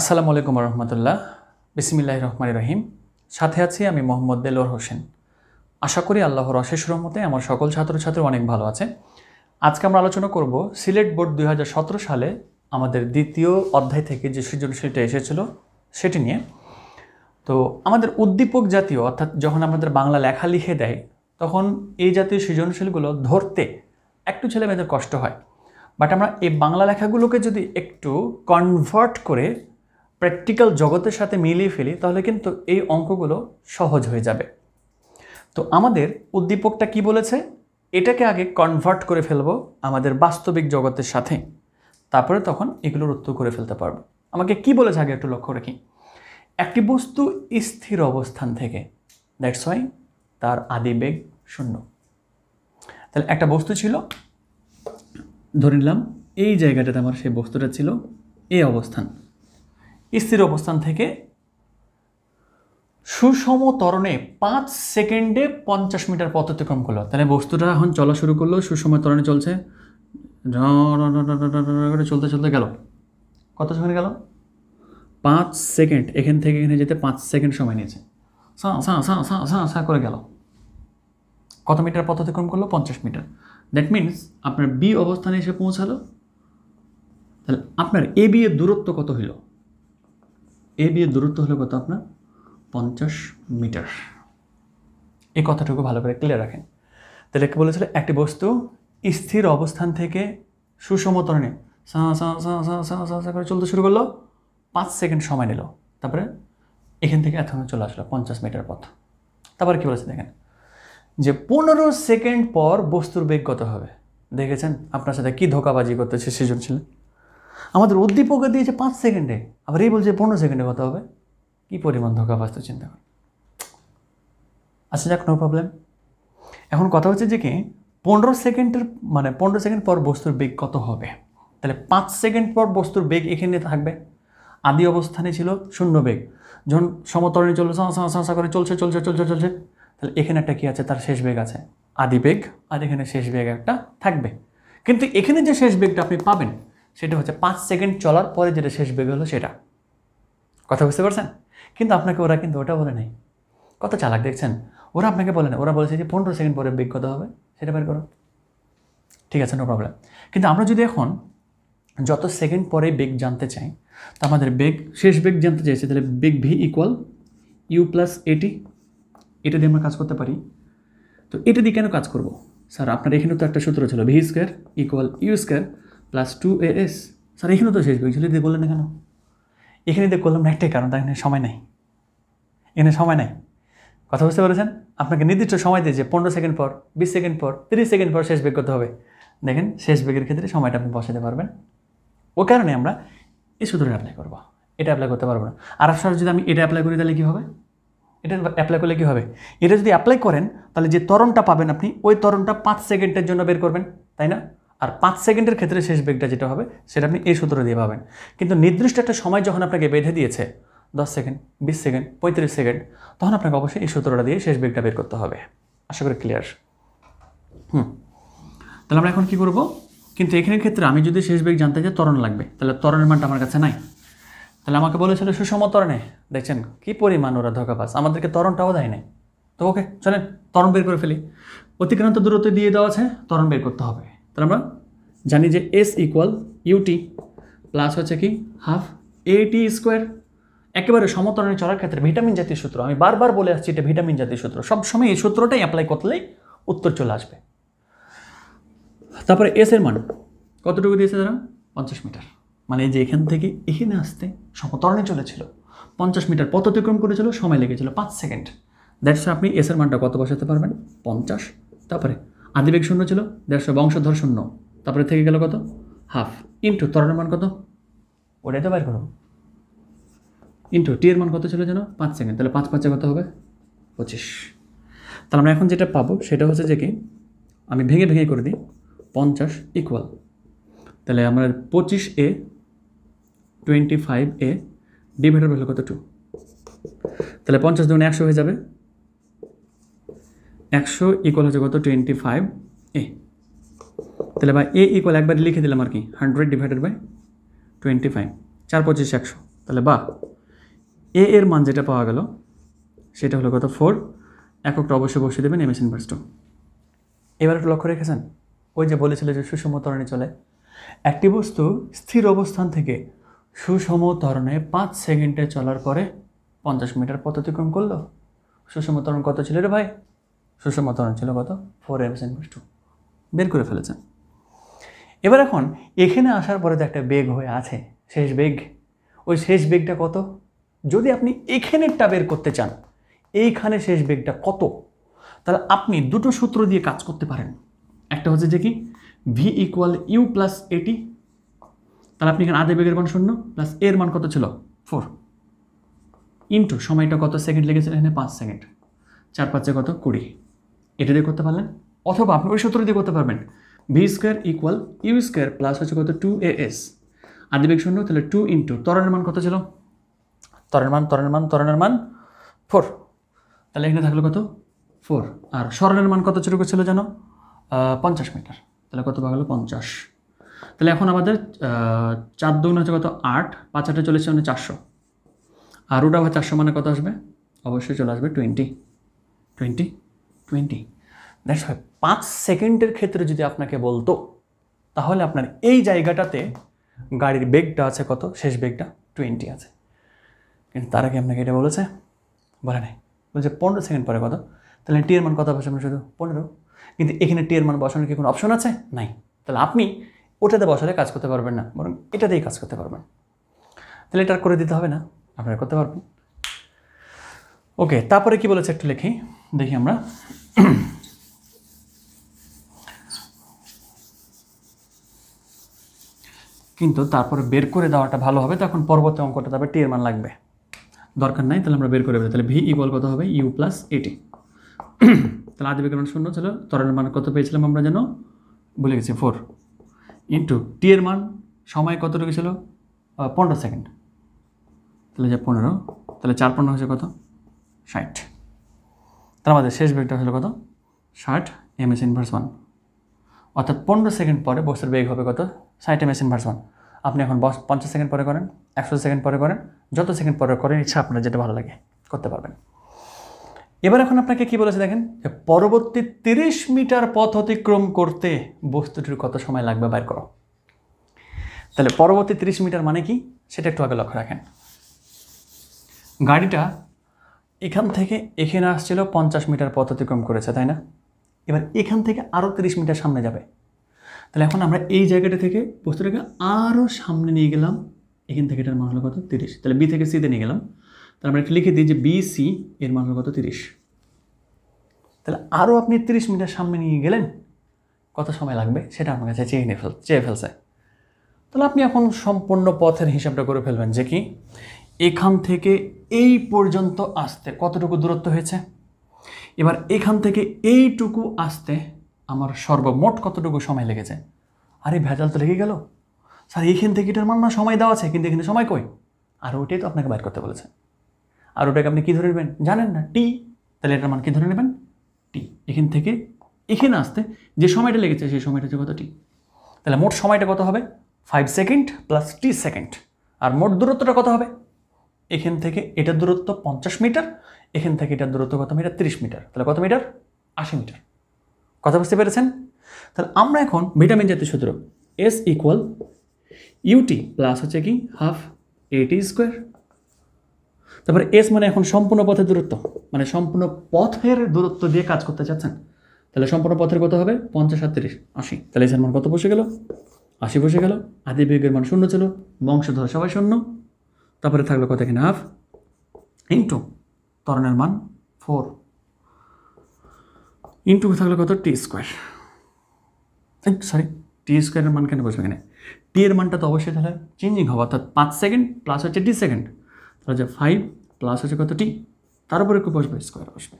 আসসালামু আলাইকুম রহমতুল্লাহ বিসমিল্লাহ রহমান রহিম সাথে আছি আমি মোহাম্মদ দেলোর হোসেন আশা করি আল্লাহর অশেষ রহমতে আমার সকল ছাত্রছাত্রী অনেক ভালো আছে আজকে আমরা আলোচনা করব সিলেট বোর্ড দুই সালে আমাদের দ্বিতীয় অধ্যায় থেকে যে সৃজনশীলটা এসেছিল সেটি নিয়ে তো আমাদের উদ্দীপক জাতীয় অর্থাৎ যখন আমাদের বাংলা লেখা লিখে দেয় তখন এই জাতীয় সৃজনশীলগুলো ধরতে একটু ছেলেমেয়েদের কষ্ট হয় বাট আমরা এই বাংলা লেখাগুলোকে যদি একটু কনভার্ট করে প্র্যাকটিক্যাল জগতের সাথে মিলিয়ে ফেলি তাহলে কিন্তু এই অঙ্কগুলো সহজ হয়ে যাবে তো আমাদের উদ্দীপকটা কি বলেছে এটাকে আগে কনভার্ট করে ফেলবো আমাদের বাস্তবিক জগতের সাথে তারপরে তখন এগুলোর উত্তর করে ফেলতে পারবো আমাকে কি বলেছে আগে একটু লক্ষ্য রাখি একটি বস্তু স্থির অবস্থান থেকে দ্যাটস ওয়াই তার আদি বেগ শূন্য তাহলে একটা বস্তু ছিল ধরে নিলাম এই জায়গাটাতে আমার সেই বস্তুটা ছিল এই অবস্থান স্থির অবস্থান থেকে সুষম ত্বরণে পাঁচ সেকেন্ডে পঞ্চাশ মিটার পথ অতিক্রম করলো তাহলে বস্তুটা এখন চলা শুরু করলো সুষম ত্বরণে চলছে চলতে চলতে গেল কত সময় গেল পাঁচ সেকেন্ড এখান থেকে এখানে যেতে পাঁচ সেকেন্ড সময় নিয়েছে সা সা করে গেল কত মিটার পথ অতিক্রম করলো পঞ্চাশ মিটার দ্যাট মিনস আপনার বি অবস্থানে এসে পৌঁছালো তাহলে আপনার এ বি এর দূরত্ব কত হলো এ দিয়ে দূরত্ব হলো কত আপনার পঞ্চাশ মিটার এই কথাটুকু ভালো করে ক্লিয়ার রাখেন তাহলে কি বলেছিল একটি বস্তু স্থির অবস্থান থেকে সুসমতরণে করে চলতে শুরু করলো পাঁচ সেকেন্ড সময় নিল তারপরে এখান থেকে এত চলে আসলো পঞ্চাশ মিটার পথ তারপরে কী বলেছে দেখেন যে পনেরো সেকেন্ড পর বস্তুর বেগ কত হবে দেখেছেন আপনার সাথে কী ধোকাবাজি করতেছে সৃজনশীল আমাদের উদ্দীপকে দিয়েছে পাঁচ সেকেন্ডে আবার এই বলছে পনেরো সেকেন্ডে কথা হবে কী পরিমাণ ধোকা ধোকাবাস্ত চিন্তা করে আচ্ছা যাক নো প্রবলেম এখন কথা হচ্ছে যে কি পনেরো সেকেন্ডের মানে পনেরো সেকেন্ড পর বস্তুর বেগ কত হবে তাহলে পাঁচ সেকেন্ড পর বস্তুর বেগ এখানে থাকবে আদি অবস্থানে ছিল শূন্য বেগ যখন সমতরণে চলছে সাঁসা করে চলছে চলছে চলছে চলছে তাহলে এখানে একটা কী আছে তার শেষ বেগ আছে আদি বেগ আর এখানে শেষ বেগ একটা থাকবে কিন্তু এখানে যে শেষ বেগটা আপনি পাবেন সেটা হচ্ছে পাঁচ সেকেন্ড চলার পরে যেটা শেষ বেগ হলো সেটা কথা বুঝতে পারছেন কিন্তু আপনাকে ওরা কিন্তু ওটা বলে নেই কত চালাক দেখছেন ওরা আপনাকে বলে না ওরা বলেছে যে পনেরো সেকেন্ড পরে বেগ কত হবে সেটা বের করো ঠিক আছে নো প্রবলেম কিন্তু আমরা যদি এখন যত সেকেন্ড পরে বেগ জানতে চাই তো আমাদের বেগ শেষ বেগ জানতে চাইছে তাহলে বেগ V equal U plus at এটা দিয়ে আমরা কাজ করতে পারি তো এটা দিয়ে কেন কাজ করব স্যার আপনার এখানে তো একটা সূত্র ছিল V square equal U square plus two A S sir এখানে তো শেষ বেঙ্গলি দিয়ে বললেন না কেন এখানে দিয়ে করলাম না একটাই কারণ তার এখানে সময় নাই এখানে সময় নাই কথা বুঝতে পেরেছেন আপনাকে নির্দিষ্ট সময় দিয়েছে পনেরো সেকেন্ড পর বিশ সেকেন্ড পর তিরিশ সেকেন্ড পর শেষ বেগ করতে হবে দেখেন শেষ বেগের ক্ষেত্রে সময়টা আপনি বসাতে পারবেন ও কারণে আমরা এই সূত্রটা অ্যাপ্লাই করবো এটা অ্যাপ্লাই করতে পারবো না আর আপনার যদি আমি এটা অ্যাপ্লাই করি তাহলে কী হবে এটা অ্যাপ্লাই করলে কী হবে এটা যদি অ্যাপ্লাই করেন তাহলে যে তরণটা পাবেন আপনি ওই তরণটা পাঁচ সেকেন্ডের জন্য বের করবেন তাই না আর পাঁচ সেকেন্ডের ক্ষেত্রে শেষ বেগটা যেটা হবে সেটা আপনি এই সূত্র দিয়ে পাবেন কিন্তু নির্দিষ্ট একটা সময় যখন আপনাকে বেঁধে দিয়েছে দশ সেকেন্ড বিশ সেকেন্ড পঁয়ত্রিশ সেকেন্ড তখন আপনাকে অবশ্যই এই সূত্রটা দিয়ে শেষ বেগটা বের করতে হবে আশা করি ক্লিয়ার হুম তাহলে আমরা এখন কি করব কিন্তু এখানের ক্ষেত্রে আমি যদি শেষ বেগ জানতে চাই ত্বরণ লাগবে তাহলে ত্বরণের মানটা আমার কাছে নাই তাহলে আমাকে বলেছিল সুষম ত্বরণে দেখছেন কী পরিমাণ ওরা পাস আমাদেরকে ত্বরণটাও দেয় নাই তো ওকে চলেন ত্বরণ বের করে ফেলি অতিক্রান্ত দূরত্ব দিয়ে দেওয়া আছে ত্বরণ বের করতে হবে তাহলে আমরা জানি যে এস ইকুয়াল ইউটি প্লাস হচ্ছে কি হাফ এটি স্কোয়ার একেবারে সমতরণে চলার ক্ষেত্রে ভিটামিন জাতীয় সূত্র আমি বারবার বলে আসছি এটা ভিটামিন জাতীয় সূত্র সবসময় এই সূত্রটাই অ্যাপ্লাই করলেই উত্তর চলে আসবে তারপরে এস এর মান কতটুকু দিয়েছে তারা পঞ্চাশ মিটার মানে যে এখান থেকে এখানে আসতে সমতরণে চলেছিল পঞ্চাশ মিটার পথ অতিক্রম করেছিল সময় লেগেছিল পাঁচ সেকেন্ড দ্যাটস আপনি এসের মানটা কত বসাতে পারবেন পঞ্চাশ তারপরে আদিবেগ শূন্য ছিল দেড়শো বংশধর শূন্য তারপরে থেকে গেল কত হাফ ইন্টু ত্বরণের মান কত ওটাই তো বের করো ইন্টু টি এর মান কত ছিল যেন পাঁচ সেকেন্ড তাহলে পাঁচ পাঁচে কত হবে পঁচিশ তাহলে আমরা এখন যেটা পাবো সেটা হচ্ছে যে কি আমি ভেঙে ভেঙে করে দিই পঞ্চাশ ইকুয়াল তাহলে আমার পঁচিশ A twenty five A divider হলো কত টু তাহলে পঞ্চাশ দুগুণে একশো হয়ে যাবে একশো ইকোয়াল হচ্ছে কত টোয়েন্টি ফাইভ এ তাহলে বা এ ইকোয়াল একবার লিখে দিলাম আর কি hundred divided by twenty five চার পঁচিশ একশো তাহলে বা এ এর মান যেটা পাওয়া গেল সেটা হলো কত ফোর এককটা অবশ্যই বসিয়ে দেবেন এম এস ইনভার্স টু এবার একটু লক্ষ্য রেখেছেন ওই যে বলেছিল যে সুষম তরণে চলে একটি বস্তু স্থির অবস্থান থেকে সুষম তরণে পাঁচ সেকেন্ডে চলার পরে পঞ্চাশ মিটার পথ অতিক্রম করলো সুষম তরণ কত ছিল রে ভাই সুষম ত্বরণ ছিল কত ফোর এম সেন টু বের করে ফেলেছেন এবার এখন এখানে আসার পরে যে একটা বেগ হয়ে আছে শেষ বেগ ওই শেষ বেগটা কত যদি আপনি এখানেরটা বের করতে চান এইখানে শেষ বেগটা কত তাহলে আপনি দুটো সূত্র দিয়ে কাজ করতে পারেন একটা হচ্ছে যে কি ভি ইকুয়াল ইউ প্লাস এটি তাহলে আপনি এখানে আধে বেগের মান শূন্য প্লাস এর মান কত ছিল ফোর ইন্টু সময়টা কত সেকেন্ড লেগেছিল এখানে পাঁচ সেকেন্ড চার পাঁচে কত কুড়ি এটা দিয়ে করতে পারলেন অথবা আপনি ওই সূত্র দিয়ে করতে পারবেন V square equal U square plus হচ্ছে কত টু এ এস আর দেবেগ শূন্য তাহলে টু ইন্টু তরণের মান কত ছিল তরণের মান তরণের মান তরণের মান ফোর তাহলে এখানে থাকলো কত ফোর আর স্মরণের মান কত চুরি করছিল যেন পঞ্চাশ মিটার তাহলে কত পাওয়া গেলো পঞ্চাশ তাহলে এখন আমাদের চার দুগুণ হচ্ছে কত আট পাঁচ আটে চলেছে মানে চারশো আর ওটা আবার চারশো মানে কত আসবে অবশ্যই চলে আসবে টোয়েন্টি টোয়েন্টি টোয়েন্টি দ্যাটস হয় পাঁচ সেকেন্ডের ক্ষেত্রে যদি আপনাকে বলতো তাহলে আপনার এই জায়গাটাতে গাড়ির বেগটা আছে কত শেষ বেগটা টোয়েন্টি আছে কিন্তু তার আগে আপনাকে এটা বলেছে বলে নাই বলছে পনেরো সেকেন্ড পরে কত তাহলে টিয়ের মান কত বসাবেন শুধু পনেরো কিন্তু এখানে টিয়ের মান বসানোর কি কোনো অপশন আছে নাই তাহলে আপনি ওটাতে বসালে কাজ করতে পারবেন না বরং এটাতেই কাজ করতে পারবেন তাহলে এটা করে দিতে হবে না আপনারা করতে পারবেন ওকে তারপরে কি বলেছে একটু লিখি দেখি আমরা কিন্তু তারপরে বের করে দেওয়াটা ভালো হবে তখন পরবর্তী অঙ্কটা তারপরে টি এর মান লাগবে দরকার নাই তাহলে আমরা বের করে দেবো তাহলে ভি ইকুয়াল কত হবে ইউ প্লাস এটি তাহলে আদি বিকরণ শূন্য ছিল তরণের মান কত পেয়েছিলাম আমরা যেন বলে গেছি ফোর ইন্টু টি এর মান সময় কতটুকু ছিল পনেরো সেকেন্ড তাহলে যে পনেরো তাহলে চার পনেরো হচ্ছে কত ষাট তার আমাদের শেষ বেগটা হলো কত ষাট এম এস ইনভার্স ওয়ান অর্থাৎ পনেরো সেকেন্ড পরে বস্তুর বেগ হবে কত ষাট এম এস ইনভার্স ওয়ান আপনি এখন বস পঞ্চাশ সেকেন্ড পরে করেন একশো সেকেন্ড পরে করেন যত সেকেন্ড পরে করেন ইচ্ছা আপনার যেটা ভালো লাগে করতে পারবেন এবার এখন আপনাকে কি বলেছে দেখেন যে পরবর্তী তিরিশ মিটার পথ অতিক্রম করতে বস্তুটির কত সময় লাগবে বাইর করো তাহলে পরবর্তী তিরিশ মিটার মানে কি সেটা একটু আগে লক্ষ্য রাখেন গাড়িটা এখান থেকে এখানে আসছিল পঞ্চাশ মিটার পথ অতিক্রম করেছে তাই না এবার এখান থেকে আরও তিরিশ মিটার সামনে যাবে তাহলে এখন আমরা এই জায়গাটা থেকে বস্তুটাকে আরও সামনে নিয়ে গেলাম এখান থেকে এটার মান হলো কত তিরিশ তাহলে বি থেকে সিতে নিয়ে গেলাম তাহলে আমরা একটু লিখে দিই যে বি সি এর মান হলো কত তিরিশ তাহলে আরও আপনি তিরিশ মিটার সামনে নিয়ে গেলেন কত সময় লাগবে সেটা আমার কাছে চেয়ে নিয়ে ফেল চেয়ে ফেলছে তাহলে আপনি এখন সম্পূর্ণ পথের হিসাবটা করে ফেলবেন যে কি এখান থেকে এই পর্যন্ত আসতে কতটুকু দূরত্ব হয়েছে এবার এখান থেকে এইটুকু আসতে আমার সর্বমোট কতটুকু সময় লেগেছে আরে ভেজাল তো লেগে গেল স্যার এইখান থেকে এটার মান সময় দেওয়া আছে কিন্তু এখানে সময় কই আর ওটাই তো আপনাকে বাইর করতে বলেছে আর ওটাকে আপনি কী ধরে নেবেন জানেন না টি তাহলে এটার মান কী ধরে নেবেন টি এখান থেকে এখানে আসতে যে সময়টা লেগেছে সেই সময়টা হচ্ছে কত টি তাহলে মোট সময়টা কত হবে five second plus T second আর মোট দূরত্বটা কত হবে এখান থেকে এটার দূরত্ব পঞ্চাশ মিটার এখান থেকে এটার দূরত্ব কত মিটার তিরিশ মিটার তাহলে কত মিটার আশি মিটার কথা বুঝতে পেরেছেন তাহলে আমরা এখন ভিটামিন জাতীয় সূত্র এস ইকুয়াল ইউটি প্লাস হচ্ছে কি হাফ এটি স্কোয়ার তারপরে এস মানে এখন সম্পূর্ণ পথের দূরত্ব মানে সম্পূর্ণ পথের দূরত্ব দিয়ে কাজ করতে চাচ্ছেন তাহলে সম্পূর্ণ পথের কত হবে পঞ্চাশ সাতত্রিশ আশি তাহলে এসের মান কত বসে গেল আশি বসে গেল আদি মান শূন্য ছিল বংশধর সবাই শূন্য তারপরে থাকলো কত এখানে হাফ ইন্টু ত্বরণের মান ফোর ইন্টু থাকলো কত টি স্কোয়ার সরি টি স্কোয়ারের মান কেন বসবে এখানে টি এর মানটা তো অবশ্যই তাহলে চেঞ্জিং হবে অর্থাৎ পাঁচ সেকেন্ড প্লাস হচ্ছে টি সেকেন্ড তাহলে হচ্ছে ফাইভ প্লাস হচ্ছে কত টি তারপরে উপরে বসবে স্কোয়ার বসবে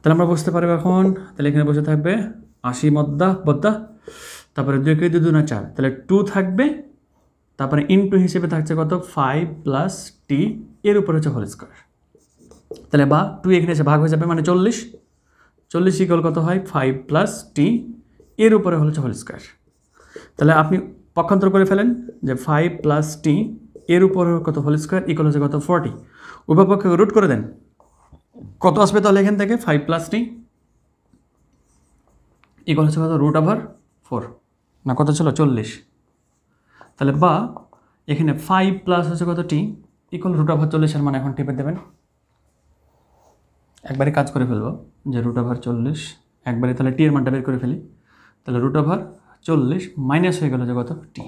তাহলে আমরা বসতে পারবো এখন তাহলে এখানে বসে থাকবে আশি মদ্দা বদ্দা তারপরে দুই কেজি দু না চার তাহলে টু থাকবে তারপরে ইনটু হিসেবে থাকছে কত ফাইভ প্লাস টি এর উপরে হচ্ছে হোল স্কোয়ার তাহলে বা টু এখানে এসে ভাগ হয়ে যাবে মানে চল্লিশ চল্লিশ ইকল কত হয় ফাইভ প্লাস টি এর উপরে হচ্ছে হোল স্কোয়ার তাহলে আপনি পক্ষান্তর করে ফেলেন যে ফাইভ প্লাস টি এর উপরে কত হোল স্কোয়ার ইকল হচ্ছে কত ফোরটি উভয় পক্ষকে রুট করে দেন কত আসবে তাহলে এখান থেকে ফাইভ প্লাস টি ইকল হচ্ছে কত রুট আভার ফোর না কত ছিল চল্লিশ তাহলে বা এখানে ফাইভ প্লাস হচ্ছে কত টি ইকুয়াল রুট ওভার চল্লিশের মানে এখন টিপে দেবেন একবারে কাজ করে ফেলবো যে রুট ওভার চল্লিশ একবারে তাহলে টি এর মানটা বের করে ফেলি তাহলে রুট ওভার চল্লিশ মাইনাস হয়ে গেল যে কত টি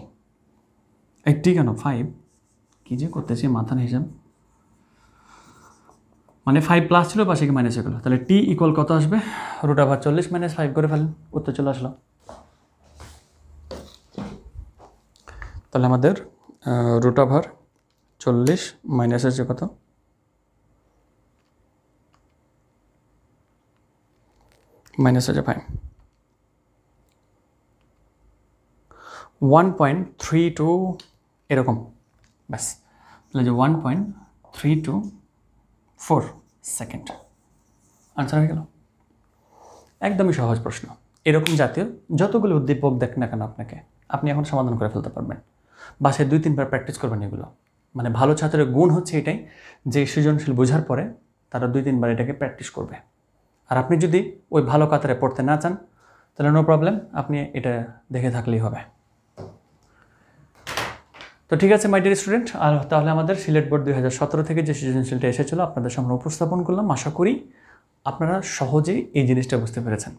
এই টি কেন ফাইভ কী যে করতেছি মাথার হিসাব মানে ফাইভ প্লাস ছিল পাশে কি মাইনাস হয়ে গেলো তাহলে টি ইকুয়াল কত আসবে রুট ওভার চল্লিশ মাইনাস ফাইভ করে ফেলেন উত্তর চলে আসলো তাহলে আমাদের রুট ওভার চল্লিশ মাইনাস আছে কত মাইনাস আছে five one point three two এরকম ব্যাস তাহলে যে one point three two four second answer হয়ে গেল একদমই সহজ প্রশ্ন এরকম জাতীয় যতগুলো উদ্দীপক দেখ না কেন আপনাকে আপনি এখন সমাধান করে ফেলতে পারবেন বাসায় দুই তিনবার প্র্যাকটিস করবেন এগুলো মানে ভালো ছাত্রের গুণ হচ্ছে এটাই যে সৃজনশীল বোঝার পরে তারা দুই তিনবার এটাকে প্র্যাকটিস করবে আর আপনি যদি ওই ভালো কাতারে পড়তে না চান তাহলে নো প্রবলেম আপনি এটা দেখে থাকলেই হবে তো ঠিক আছে মাই ডিয়ার স্টুডেন্ট আর তাহলে আমাদের সিলেট বোর্ড দুই থেকে যে সৃজনশীলটা এসেছিলো আপনাদের সামনে উপস্থাপন করলাম আশা করি আপনারা সহজেই এই জিনিসটা বুঝতে পেরেছেন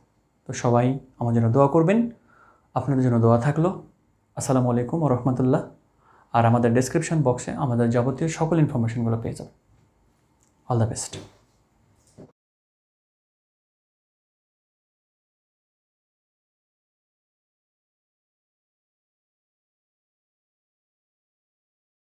তো সবাই আমার জন্য দোয়া করবেন আপনাদের জন্য দোয়া থাকলো আসসালামু আলাইকুম রহমতুল্লাহ আর আমাদের ডেসক্রিপশন বক্সে আমাদের যাবতীয় সকল ইনফরমেশনগুলো পেয়ে যাবে অল দ্য বেস্ট